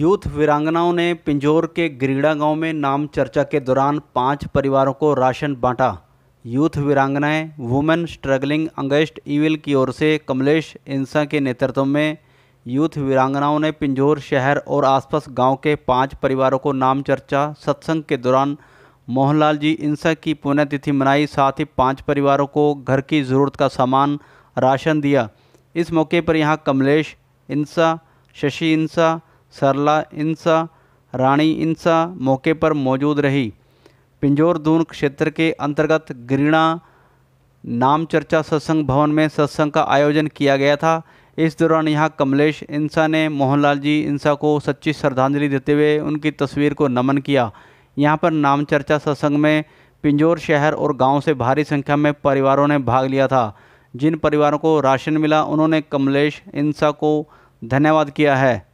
youth वीरांगनाओं ने पिंजौर के ग्रीड़ा गांव में नाम चर्चा के दौरान पांच परिवारों को राशन बांटा यूथ वीरांगनाएं वुमेन स्ट्रगलिंग अंगेस्ट ईविल की ओर से कमलेश इंसा के नेतृत्व में यूथ वीरांगनाओं ने पिंजौर शहर और आसपास गांव के पांच परिवारों को नाम चर्चा सत्संग के दौरान मोहनलाल जी इंसा की पुण्यतिथि मनाई साथ ही पाँच परिवारों को घर की ज़रूरत का सामान राशन दिया इस मौके पर यहाँ कमलेश इंसा शशि इंसा सरला इंसा रानी इंसा मौके पर मौजूद रही पिंजोर दून क्षेत्र के अंतर्गत गृणा नाम चर्चा सत्संग भवन में सत्संग का आयोजन किया गया था इस दौरान यहां कमलेश इंसा ने मोहनलाल जी इंसा को सच्ची श्रद्धांजलि देते हुए उनकी तस्वीर को नमन किया यहां पर नाम चर्चा सत्संग में पिंजोर शहर और गांव से भारी संख्या में परिवारों ने भाग लिया था जिन परिवारों को राशन मिला उन्होंने कमलेश इंसा को धन्यवाद किया है